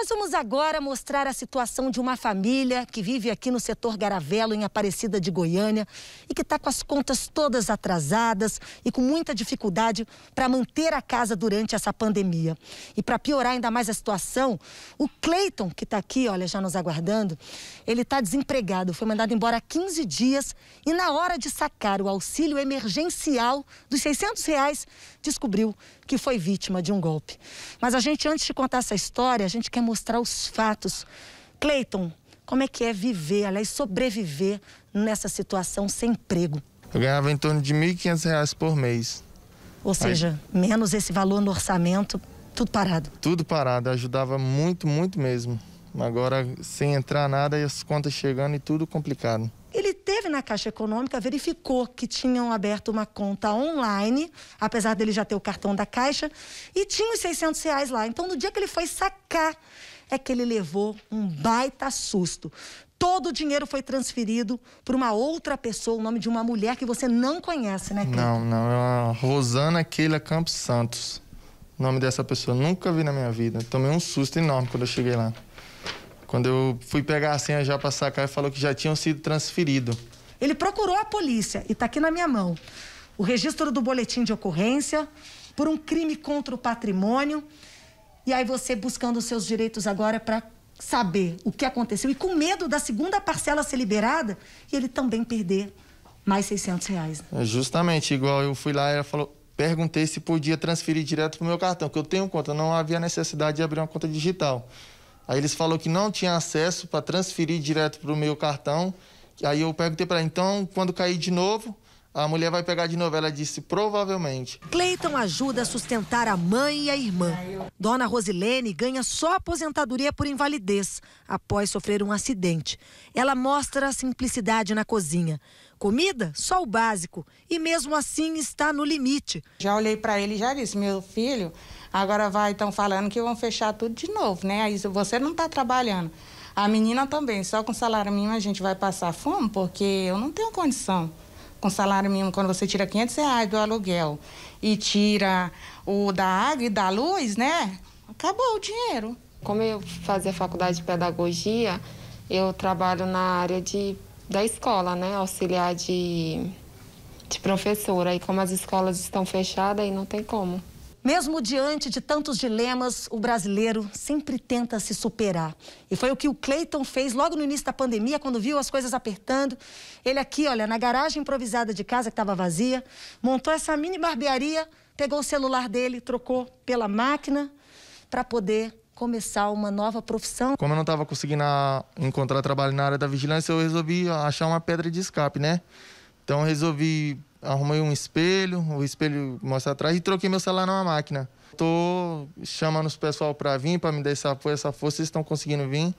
Nós vamos agora mostrar a situação de uma família que vive aqui no setor Garavelo, em Aparecida de Goiânia, e que está com as contas todas atrasadas e com muita dificuldade para manter a casa durante essa pandemia. E para piorar ainda mais a situação, o Cleiton, que está aqui, olha, já nos aguardando, ele está desempregado, foi mandado embora há 15 dias e na hora de sacar o auxílio emergencial dos 600 reais, descobriu que foi vítima de um golpe. Mas a gente, antes de contar essa história, a gente quer mostrar os fatos. Cleiton, como é que é viver, aliás, é sobreviver nessa situação sem emprego? Eu ganhava em torno de R$ 1.500 por mês. Ou seja, Aí... menos esse valor no orçamento, tudo parado. Tudo parado, ajudava muito, muito mesmo. Agora, sem entrar nada e as contas chegando e tudo complicado esteve na Caixa Econômica, verificou que tinham aberto uma conta online, apesar dele já ter o cartão da Caixa, e tinha os 600 reais lá. Então, no dia que ele foi sacar, é que ele levou um baita susto. Todo o dinheiro foi transferido para uma outra pessoa, o nome de uma mulher que você não conhece, né, Cleiton? Não, não. É a Rosana Keila Campos Santos. O nome dessa pessoa. Nunca vi na minha vida. Tomei um susto enorme quando eu cheguei lá. Quando eu fui pegar a senha já para sacar, ele falou que já tinham sido transferido. Ele procurou a polícia e está aqui na minha mão. O registro do boletim de ocorrência por um crime contra o patrimônio. E aí você buscando os seus direitos agora para saber o que aconteceu e com medo da segunda parcela ser liberada e ele também perder mais 600 reais. Né? É justamente, igual eu fui lá e ela falou, perguntei se podia transferir direto para o meu cartão, que eu tenho conta, não havia necessidade de abrir uma conta digital. Aí eles falaram que não tinha acesso para transferir direto para o meu cartão. Aí eu perguntei para então, quando cair de novo, a mulher vai pegar de novela, disse provavelmente. Cleiton ajuda a sustentar a mãe e a irmã. Dona Rosilene ganha só aposentadoria por invalidez após sofrer um acidente. Ela mostra a simplicidade na cozinha. Comida, só o básico. E mesmo assim está no limite. Já olhei para ele e já disse: meu filho, agora vai, estão falando que vão fechar tudo de novo, né? Aí você não está trabalhando. A menina também, só com salário mínimo a gente vai passar fome, porque eu não tenho condição com salário mínimo, quando você tira 500 reais do aluguel e tira o da água e da luz, né? Acabou o dinheiro. Como eu fazia faculdade de pedagogia, eu trabalho na área de, da escola, né? Auxiliar de, de professora. E como as escolas estão fechadas, aí não tem como. Mesmo diante de tantos dilemas, o brasileiro sempre tenta se superar. E foi o que o Cleiton fez logo no início da pandemia, quando viu as coisas apertando. Ele aqui, olha, na garagem improvisada de casa que estava vazia, montou essa mini barbearia, pegou o celular dele, trocou pela máquina para poder começar uma nova profissão. Como eu não estava conseguindo ah, encontrar trabalho na área da vigilância, eu resolvi ah, achar uma pedra de escape, né? Então resolvi arrumei um espelho, o espelho mostra atrás e troquei meu celular numa máquina. Tô chamando os pessoal para vir, para me dar esse apoio, essa força, vocês estão conseguindo vir.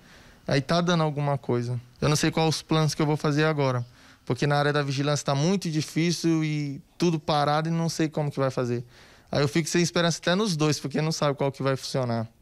Aí tá dando alguma coisa. Eu não sei quais os planos que eu vou fazer agora, porque na área da vigilância está muito difícil e tudo parado e não sei como que vai fazer. Aí eu fico sem esperança até nos dois, porque não sabe qual que vai funcionar.